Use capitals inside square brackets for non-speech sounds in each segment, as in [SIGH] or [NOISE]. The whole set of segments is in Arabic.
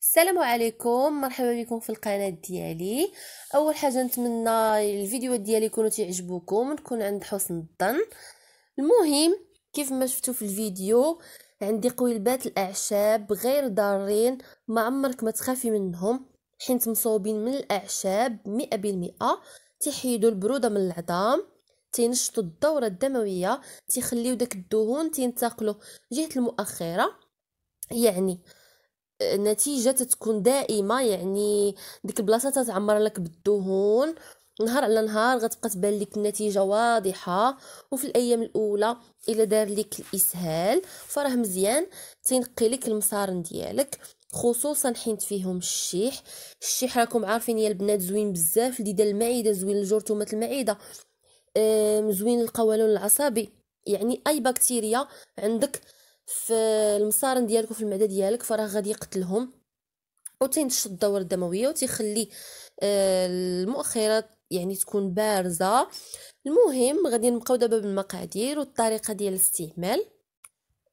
السلام عليكم مرحبا بكم في القناه ديالي اول حاجه نتمنى الفيديو ديالي يكونوا تعجبوكم نكون عند حسن الظن المهم كيف ما شفتوا في الفيديو عندي قويلبات الاعشاب غير ضارين ما عمرك ما تخافي منهم حيت مصوبين من الاعشاب مئة بالمئة تحيدوا البروده من العظام تنشطوا الدوره الدمويه تيخليو داك الدهون تنتقلوا جهه المؤخره يعني النتيجه تتكون دائمه يعني ديك البلاصه تتعمر لك بالدهون نهار على نهار غتبقى تبان لك النتيجه واضحه وفي الايام الاولى الا دار لك الاسهال فراه مزيان تنقي لك المصارن ديالك خصوصا حينت فيهم الشيح الشيح راكم عارفين يا البنات زوين بزاف لدى المعده زوين لجرثومه المعده زوين القولون العصبي يعني اي بكتيريا عندك في المصارن ديالك وفي المعده ديالك فراه غادي يقتلهم تينشط الدوره الدمويه وتيخلي آه، المؤخرات يعني تكون بارزه المهم غادي نبقاو دابا بالمقادير والطريقه ديال الاستعمال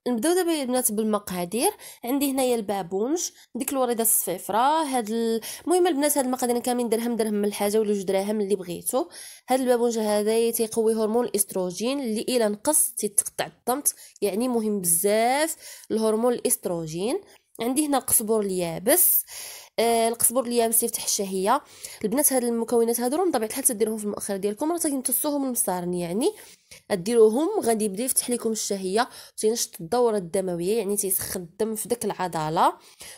نبداو دابا البنات بالمقادير عندي هنايا البابونج ديك الوريده الصفيفره هاد المهم البنات هاد المقادير كاملين درهم درهم من الحاجه ولا جوج دراهم اللي بغيتو هاد البابونج هذا تيقوي هرمون الاستروجين اللي الا نقص تيتقطع الطمت يعني مهم بزاف الهرمون الاستروجين عندي هنا القزبر اليابس آه آه، القزبر اللي السيف يفتح الشهيه البنات هاد المكونات هادو راه بطبيعه الحال تديرهم في المؤخره ديالكم راه تمتصوهم المصارن يعني ديروهم غادي يبدا يفتح لكم الشهيه تينشط الدوره الدمويه يعني تيسخن الدم في داك العضله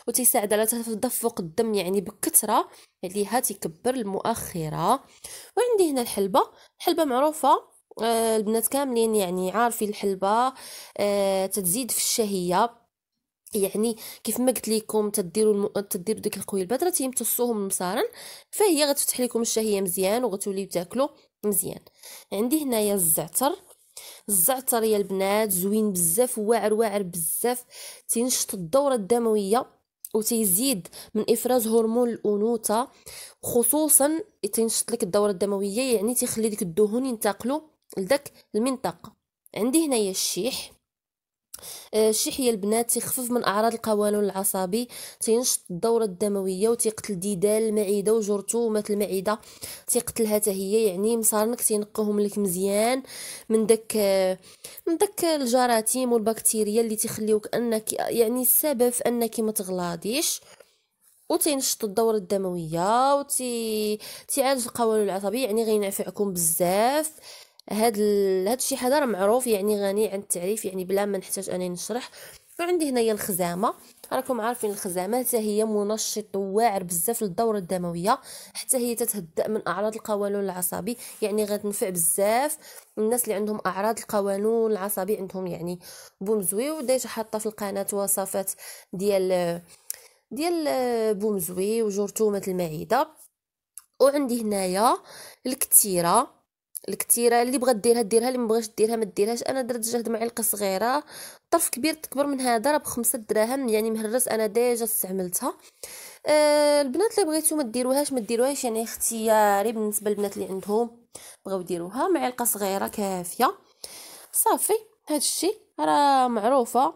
وتيساعد على تدفق الدم يعني بكثره عليها تيكبر المؤخره وعندي هنا الحلبه الحلبه معروفه آه، البنات كاملين يعني عارفين الحلبه آه، تتزيد في الشهيه يعني كيف ما قلت لكم تديروا الم... تديروا ديك القويلبات البدره تيمتصوهم مسارا فهي غتفتح لكم الشهيه مزيان وغتولي تاكلوا مزيان عندي هنايا الزعتر الزعتر يا البنات زوين بزاف واعر واعر بزاف تنشط الدوره الدمويه وتزيد من افراز هرمون الانوثه خصوصا تنشط لك الدوره الدمويه يعني تيخلي ديك الدهون ينتقلوا لداك المنطقه عندي هنايا الشيح الشحيه آه، البنات تخفف من اعراض القولون العصبي تنشط الدوره الدمويه وتقتل ديدال المعده وجرثومه المعده تقتلها حتى هي يعني مصارنك تينقيهم لك مزيان من داك آه، من داك الجراثيم والبكتيريا اللي تخليوك انك يعني السبب في انك ما تغلاضيش وتنشط الدورة الدموية وتعالج القولون العصبي يعني غينفعكم بزاف هاد ال... هاد الشيء هذا راه معروف يعني غني عن التعريف يعني بلا ما نحتاج انني نشرح وعندي هنايا الخزامه راكم عارفين الخزامه حتى هي منشط واعر بزاف للدوره الدمويه حتى هي تتهدأ من اعراض القولون العصبي يعني غتنفع بزاف الناس اللي عندهم اعراض القولون العصبي عندهم يعني بومزوي زويو ديجا حاطه في القناه وصفات ديال ديال بومزوي وجرثومه المعده وعندي هنايا الكتيره الكثيره اللي بغات ديرها ديرها اللي مبغاش ديرها ما ديرهاش انا درت جهد معلقه صغيره طرف كبير تكبر من هذا راه بخمسة دراهم يعني مهرس انا ديجا استعملتها أه البنات اللي بغيتو ما ديروهاش ما ديروهاش يعني اختياري بالنسبه للبنات اللي عندهم بغاو يديروها معلقه صغيره كافيه صافي هذا الشيء راه معروفه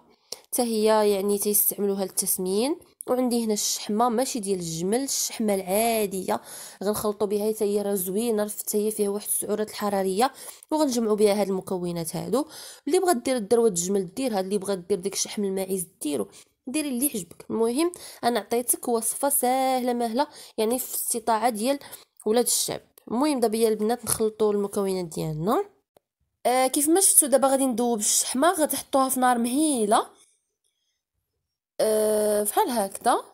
حتى هي يعني تيستعملوها للتسمين وعندي هنا الشحمه ماشي ديال الجمل الشحمه العاديه غنخلطوا بها حتى هي راه زوينه رفت هي فيها واحد السعرات الحراريه وغنجمعوا بها هاد المكونات هادو اللي بغا دير الذروه الجمل ديرها اللي بغا دير ديك الشحم الماعز ديرو ديري اللي عجبك المهم انا عطيتك وصفه سهله مهله يعني في الاستطاعه ديال ولاد الشعب المهم دابا يا البنات نخلطوا المكونات ديالنا آه كيف ما شفتوا دابا غادي ندوب الشحمه غتحطوها في نار مهيله أه فحال هكذا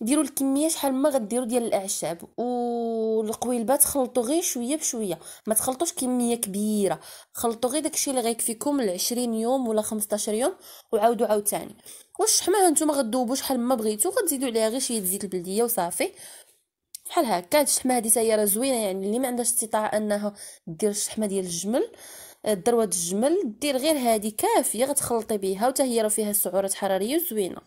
ديروا الكميه شحال ما غديروا ديال الاعشاب والقويلبات خلطوا غير شويه بشويه ما تخلطوش كميه كبيره خلطوا غير داكشي اللي غيكفيكم ل 20 يوم ولا 15 يوم وعاودوا عاوتاني واش الشحمه نتوما غدوبوا شحال ما بغيتو غتزيدوا عليها غير شويه زيت البلديه وصافي بحال هكا هاد الشحمه هادي هي راه زوينه يعني اللي ما عندهاش استطاعه انها دير الشحمه ديال الجمل الدروة الجمل دير غير هذه كافيه غتخلطي بها وتا هي راه فيها سعرات حراريه زوينه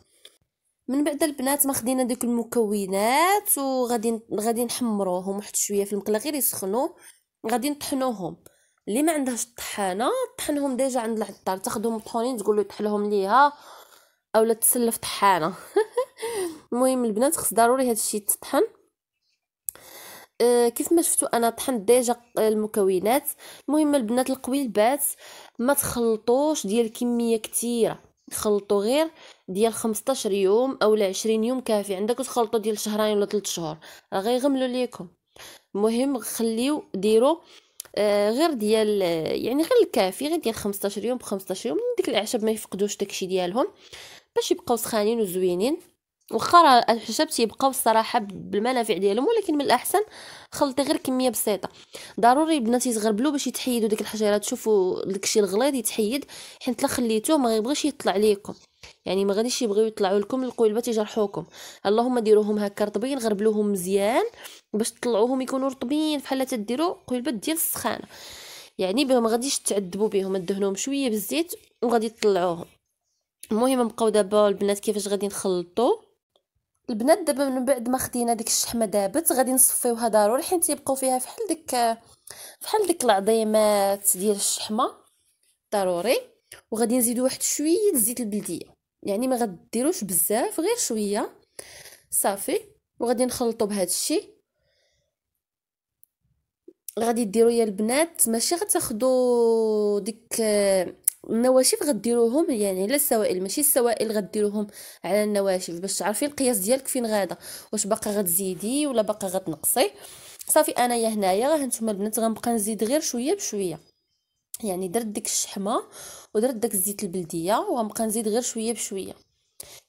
من بعد البنات ما خدينا دوك المكونات وغادي غادي نحمروهم واحد شويه في المقله غير يسخنوا غادي نطحنوهم اللي ما عندهاش طحانه طحنهم ديجا عند العطار تاخذهم طحونين تقول له طحلهم ليها اولا تسلف طحانه [LAUGHS] المهم البنات خص ضروري هادشي تطحن آه، كيف ما شفتوا انا طحنت ديجا المكونات المهم البنات القويلبات ما تخلطوش ديال كميه كثيره خلطوا غير ديال 15 يوم اولا 20 يوم كافي عندك تخلطوا ديال شهرين ولا 3 شهور راه غيغملوا ليكم المهم خليو ديروا آه، غير ديال يعني غير الكافي غير ديال 15 يوم ب 15 يوم ديك الاعشاب ما يفقدوش داكشي ديالهم باش يبقاو سخانين وزوينين واخا الحشاب تيبقاو الصراحه بالمنافع ديالهم ولكن من الاحسن خلطي غير كميه بسيطه ضروري البنات يتغربلوا باش يتحيدوا ديك الحجيرات تشوفوا داكشي الغليظ يتحيد حيت الا خليتوه ما يبغيش يطلع ليكم يعني ما غاديش يبغيو يطلعوا لكم القلبه تجرحوكم اللهم ديروهم هكا رطبين غربلوهم مزيان باش تطلعوهم يكونوا رطبين بحال تديروا قلبه ديال السخانه يعني ما غاديش تعذبوا بهم دهنوهم شويه بالزيت وغادي تطلعوهم المهم نبقاو دابا البنات كيفاش غادي نخلطوا البنات دابا من بعد ما خدينا ديك الشحمه دابت غادي نصفيوها ضروري حيت تيبقاو فيها فحال ديك فحال ديك العظيمات ديال الشحمه ضروري وغادي نزيدو واحد شويه زيت البلديه يعني ما غديروش بزاف غير شويه صافي وغادي نخلطو بهذا الشيء غادي ديروا يا البنات ماشي غتاخدو ديك النواشف غديروهم يعني على السوائل ماشي السوائل غديروهم على النواشف باش تعرفي القياس ديالك فين غادا واش باقا غتزيدي ولا باقا غتنقصي صافي انايا هنايا راه نتوما البنات غنبقى نزيد غير شويه بشويه يعني درت ديك الشحمه ودرت داك الزيت البلديه وغنبقى نزيد غير شويه بشويه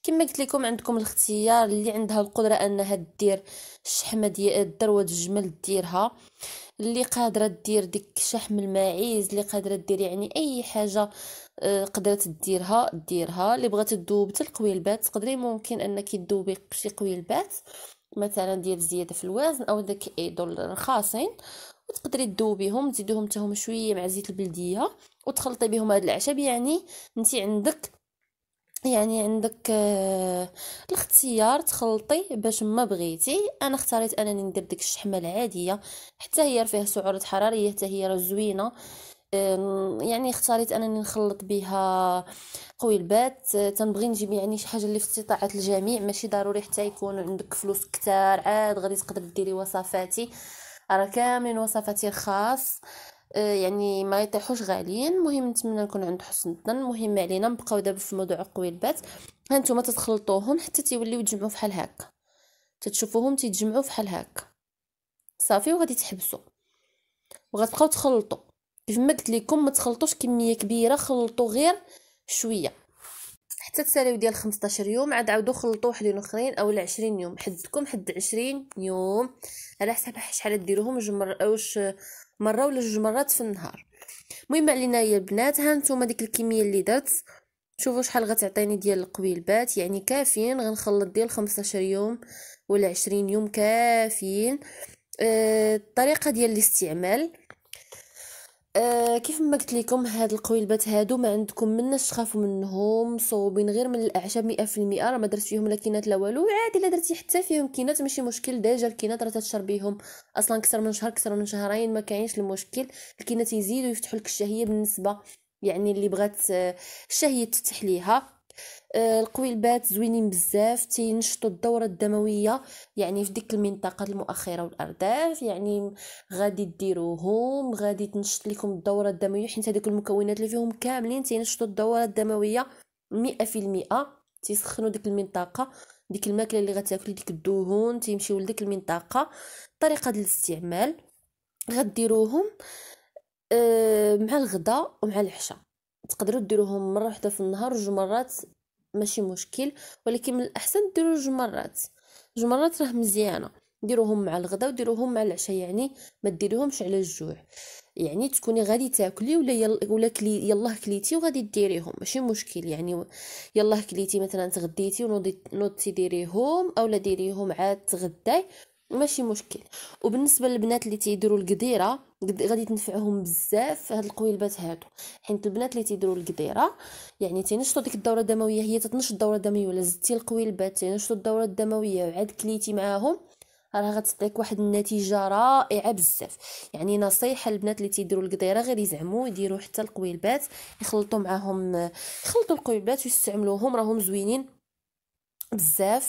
كما قلت لكم عندكم الاختيار اللي عندها القدره انها دير الشحمه ديال الدروه الجمل ديرها اللي قادره دير ديك شحم الماعز اللي قادره دير يعني اي حاجه آه، قدرت ديرها ديرها اللي بغات تذوب حتى القويلبات تقدري ممكن انك تذوبي شي قويلبات مثلا ديال زياده في الوزن او داك ايدول رخاصين وتقدري تذوبيهم تزيدوهم حتى هما شويه مع زيت البلديه وتخلطي بهم هاد العشب يعني انت عندك يعني عندك آه، الاختيار تخلطي باش ما بغيتي انا اختاريت انني ندير ديك الشحمه العاديه حتى هي فيها سعرات حراريه حتى هي راه زوينه يعني اختاريت انني نخلط بها قوي البات تنبغي نجيب يعني شي حاجه اللي في استطاعه الجميع ماشي ضروري حتى يكون عندك فلوس كتار عاد غادي تقدر ديري وصفاتي راه كاملين وصفاتي الخاص آه، يعني ما يطيحوش غاليين مهم نتمنى نكون عند حسن الظن المهم علينا نبقاو دابا في موضوع قوي البات هانتوما تتخلطوهم حتى تيوليو يتجمعوا فحال هكا تتشوفوهم تيتجمعوا فحال هكا صافي وغادي تحبسوا وغتبقاو تخلطوا كيف ما قلت لكم ما تخلطوش كميه كبيره خلطوا غير شويه حتى تساليو ديال 15 يوم عاد عاودو خلطوا وحدين اخرين اولا 20 يوم حدكم حد 20 يوم على حسب شحال ديروهم واش مره ولا جوج مرات في النهار المهم علينا يا البنات ها نتوما ديك الكميه اللي درت شوفوا شحال غتعطيني ديال القبيلبات يعني كافيين غنخلط ديال 15 يوم ولا 20 يوم كافيين آه الطريقه ديال الاستعمال أه كيف ما قلت لكم هاد القويلبات هادو ما عندكم مناش تخافوا منهم صوبين غير من الاعشاب 100% راه ما درت فيهم لا كينات لا والو عادي الا درتي حتى فيهم كينات ماشي مشكل ديجا الكينات راه تشربيهم اصلا كثر من شهر كثر من شهرين ما كاينش المشكل الكينات يزيدوا يفتحوا لك الشهيه بالنسبه يعني اللي بغات آه، الشهيه تفتح ليها آه، القويلبات زوينين بزاف تينشطوا الدوره الدمويه يعني في ديك المنطقه المؤخره والارداف يعني غادي ديروهم غادي تنشط لكم الدوره الدمويه حيت هذوك المكونات اللي فيهم كاملين تينشطوا الدوره الدمويه مئة المئة تيسخنوا ديك المنطقه ديك الماكله اللي غتاكل ديك الدهون تيمشيو لديك المنطقه طريقه الاستعمال غديروهم آه، مع الغداء ومع العشاء تقدروا ديروهم مره واحده في النهار وجوج مرات ماشي مشكل ولكن من الاحسن ديروا جوج مرات جوج مرات راه مزيانه ديروهم مع الغداء وديروهم مع العشاء يعني ما ديروهمش على الجوع يعني تكوني غادي تاكلي ولا يل... ولا كلي يلاه كليتي وغادي ديريهم ماشي مشكل يعني يلاه كليتي مثلا تغديتي ونوضي نوضتي ديريهم اولا ديريهم عاد تغداي ماشي مشكل وبالنسبه للبنات اللي تيديروا القديره غادي تنفعهم بزاف هاد القويلبات هادو حيت البنات اللي تيديروا القديره يعني تينشطوا ديك الدوره الدمويه هي تتنشط الدوره الدمويه ولا زدتي القويلبات تينشطوا الدوره الدمويه وعاد كليتي معاهم راه غتعطيك واحد النتيجه رائعه بزاف يعني نصيحه للبنات اللي تيديروا القديره غير يزعموا يديروا حتى القويلبات يخلطوا معاهم يخلطوا القويلبات ويستعملوهم راهم زوينين بزاف